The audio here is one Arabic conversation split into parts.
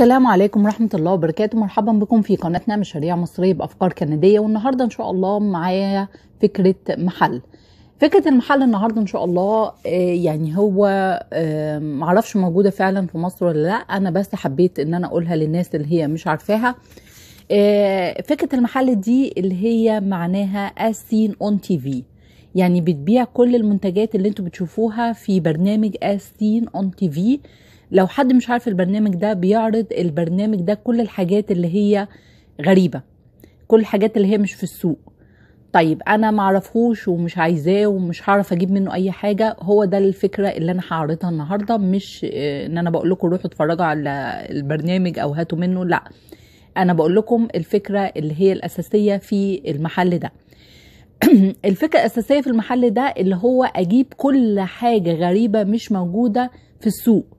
السلام عليكم ورحمة الله وبركاته مرحبا بكم في قناتنا مشاريع مصرية بأفكار كندية والنهاردة إن شاء الله معايا فكرة محل فكرة المحل النهاردة إن شاء الله آه، يعني هو معرفش موجودة فعلا في مصر ولا لا أنا بس حبيت إن أنا أقولها للناس اللي هي مش عارفاها آه، فكرة المحل دي اللي هي معناها السين اون تي في يعني بتبيع كل المنتجات اللي انتوا بتشوفوها في برنامج السين اون تي في لو حد مش عارف البرنامج ده بيعرض البرنامج ده كل الحاجات اللي هي غريبة كل الحاجات اللي هي مش في السوق طيب انا معرفهوش ومش عايزاه ومش هعرف اجيب منه اي حاجه هو ده الفكره اللي انا هعرضها النهارده مش ان انا بقول لكم روحوا اتفرجوا على البرنامج او هاتوا منه لا انا بقول لكم الفكره اللي هي الاساسيه في المحل ده الفكره الاساسيه في المحل ده اللي هو اجيب كل حاجه غريبه مش موجوده في السوق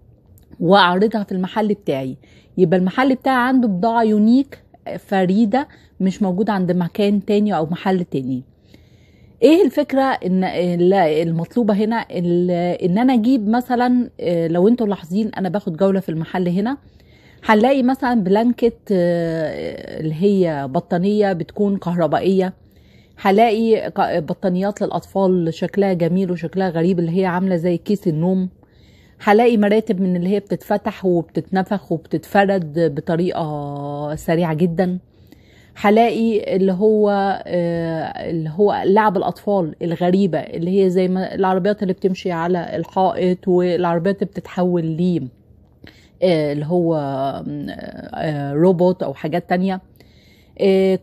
واعرضها في المحل بتاعي يبقى المحل بتاعي عنده بضاعه يونيك آه، فريده مش موجوده عند مكان تاني او محل تاني ايه الفكره ان المطلوبه هنا ان انا اجيب مثلا آه، لو انتوا لاحظين انا باخد جوله في المحل هنا هنلاقي مثلا بلانكت آه، اللي هي بطانيه بتكون كهربائيه هلاقي بطانيات للاطفال شكلها جميل وشكلها غريب اللي هي عامله زي كيس النوم هلاقي مراتب من اللي هي بتتفتح وبتتنفخ وبتتفرد بطريقه سريعه جدا هلاقي اللي هو آه، اللي هو لعب الاطفال الغريبه اللي هي زي ما العربيات اللي بتمشي على الحائط والعربيات اللي بتتحول ل آه، اللي هو آه، روبوت او حاجات تانية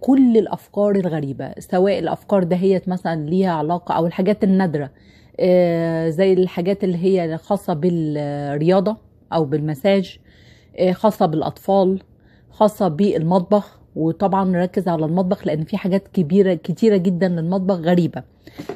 كل الافكار الغريبه سواء الافكار دهيت مثلا ليها علاقه او الحاجات النادره آه، زي الحاجات اللي هي خاصة بالرياضة أو بالمساج آه، خاصة بالأطفال خاصة بالمطبخ وطبعا نركز على المطبخ لان في حاجات كبيره كتيره جدا للمطبخ غريبه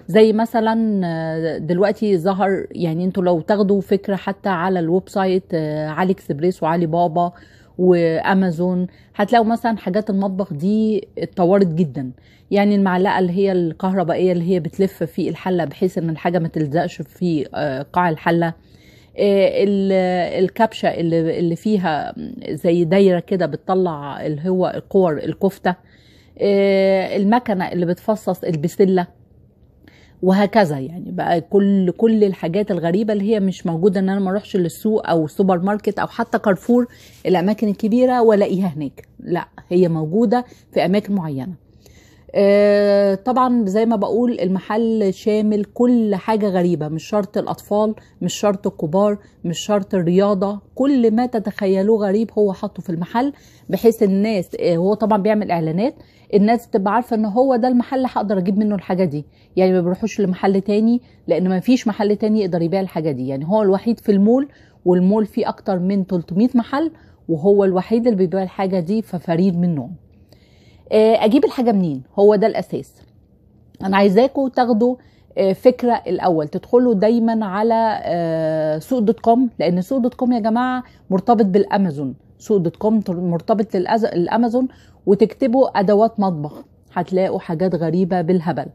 زي مثلا آه، دلوقتي ظهر يعني انتوا لو تاخدوا فكره حتى على الويب سايت علي اكسبريس وعلي بابا وامازون هتلاقوا مثلا حاجات المطبخ دي اتطورت جدا يعني المعلقه اللي هي الكهربائيه اللي هي بتلف في الحله بحيث ان الحاجه ما تلزقش في آه، قاع الحله آه، الكبشه اللي فيها زي دايره كده بتطلع اللي هو القور الكفته آه، المكنه اللي بتفصص البسله وهكذا يعني بقى كل كل الحاجات الغريبه اللي هي مش موجوده ان انا ما اروحش للسوق او سوبر ماركت او حتى كارفور الاماكن الكبيره والاقيها هناك لا هي موجوده في اماكن معينه آه، طبعا زي ما بقول المحل شامل كل حاجة غريبة مش شرط الأطفال مش شرط الكبار مش شرط الرياضة كل ما تتخيلوه غريب هو حاطه في المحل بحيث الناس آه، هو طبعا بيعمل إعلانات الناس تبقى عارفة ان هو ده المحل هقدر اجيب منه الحاجة دي يعني ما بيروحوش لمحل تاني لان ما فيش محل تاني يقدر يبيع الحاجة دي يعني هو الوحيد في المول والمول فيه اكتر من 300 محل وهو الوحيد اللي بيبيع الحاجة دي ففريد من نوعه آه، اجيب الحاجه منين هو ده الاساس انا عايزاكم تاخدوا آه، فكره الاول تدخلوا دايما على آه، سوق دوت كوم لان سوق دوت كوم يا جماعه مرتبط بالامازون سوق دوت كوم مرتبط للامازون وتكتبوا ادوات مطبخ هتلاقوا حاجات غريبه بالهبل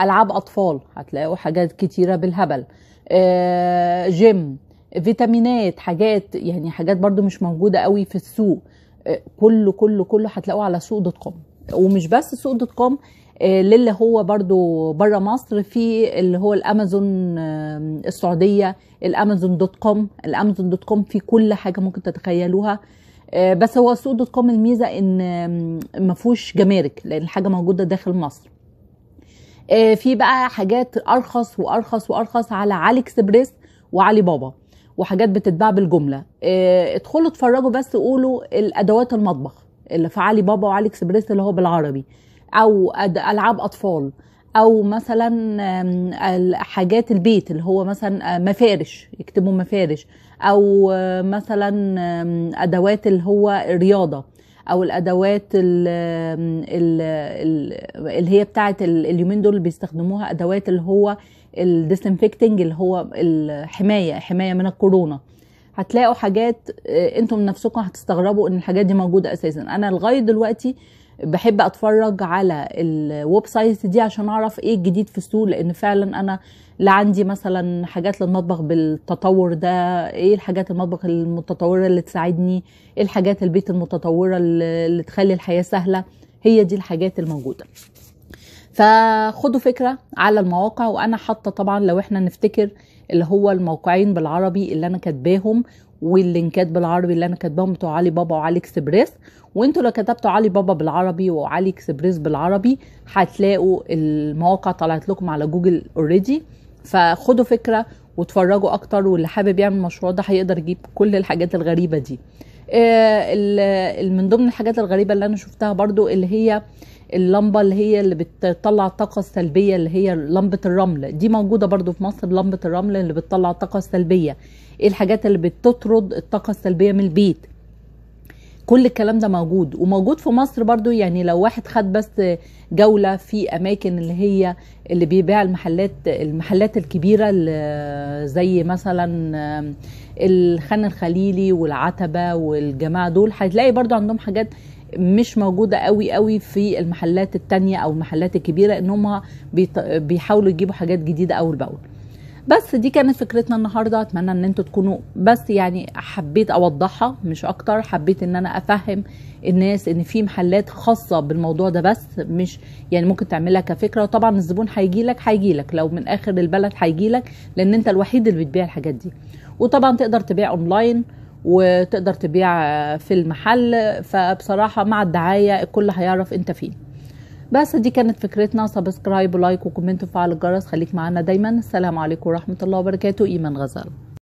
العاب اطفال هتلاقوا حاجات كتيره بالهبل جيم فيتامينات حاجات يعني حاجات برضو مش موجوده قوي في السوق كله آه، كله كله هتلاقوه على سوق دوت كوم ومش بس سوق دوت كوم آه، للي هو برضو بره مصر في اللي هو الامازون السعوديه الامازون دوت كوم الامازون دوت كوم في كل حاجه ممكن تتخيلوها آه، بس هو سوق دوت كوم الميزه ان ما فيهوش جمارك لان الحاجه موجوده داخل مصر في بقى حاجات ارخص وارخص وارخص على علي اكسبريس وعلي بابا وحاجات بتتباع بالجمله آه، ادخلوا اتفرجوا بس قولوا الادوات المطبخ اللي في علي بابا وعلي اكسبريس اللي هو بالعربي او العاب اطفال او مثلا حاجات البيت اللي هو مثلا آه، مفارش يكتبوا مفارش او آه، مثلا ادوات اللي هو الرياضه او الادوات ال ال ال اللي هي بتاعه اليومين دول بيستخدموها ادوات اللي هو الديسنفكتنج اللي هو الحمايه حمايه من الكورونا هتلاقوا حاجات آه، انتم نفسكم هتستغربوا ان الحاجات دي موجوده اساسا انا لغايه دلوقتي بحب اتفرج على الويب سايت دي عشان اعرف ايه الجديد في السوق لان فعلا انا لا عندي مثلا حاجات للمطبخ بالتطور ده ايه الحاجات المطبخ المتطوره اللي تساعدني ايه الحاجات البيت المتطوره اللي تخلي الحياه سهله هي دي الحاجات الموجوده فخدوا فكره على المواقع وانا حاطه طبعا لو احنا نفتكر اللي هو الموقعين بالعربي اللي انا كاتباهم واللينكات بالعربي اللي انا كاتباهم بتوع علي بابا وعلي اكسبريس وانتوا لو كتبتوا علي بابا بالعربي وعلي اكسبريس بالعربي هتلاقوا المواقع طلعت لكم على جوجل اوريدي فخدوا فكره واتفرجوا اكتر واللي حابب يعمل المشروع ده هيقدر يجيب كل الحاجات الغريبه دي آه، من ضمن الحاجات الغريبه اللي انا شفتها برضو اللي هي اللمبة اللي هي اللي بتطلع الطاقة السلبية اللي هي لمبة الرمل دي موجودة برضو في مصر لمبة الرمل اللي بتطلع الطاقة السلبية ايه الحاجات اللي بتطرد الطاقة السلبية من البيت كل الكلام ده موجود وموجود في مصر برضو يعني لو واحد خد بس جولة في أماكن اللي هي اللي بيبيع المحلات المحلات الكبيرة زي مثلا الخان الخليلي والعتبة والجماعة دول هتلاقي برضو عندهم حاجات مش موجودة قوي قوي في المحلات التانية أو المحلات الكبيرة إن هم بيحاولوا يجيبوا حاجات جديدة أول بأول بس دي كانت فكرتنا النهارده اتمنى ان انتوا تكونوا بس يعني حبيت اوضحها مش اكتر حبيت ان انا افهم الناس ان في محلات خاصه بالموضوع ده بس مش يعني ممكن تعملها كفكره وطبعا الزبون هيجي لك هيجي لك لو من اخر البلد هيجي لك لان انت الوحيد اللي بتبيع الحاجات دي وطبعا تقدر تبيع اونلاين وتقدر تبيع في المحل فبصراحه مع الدعايه الكل هيعرف انت فين بس دي كانت فكرتنا سبسكرايب ولايك وكومنت وفعل الجرس خليك معانا دايما السلام عليكم ورحمه الله وبركاته ايمان غزال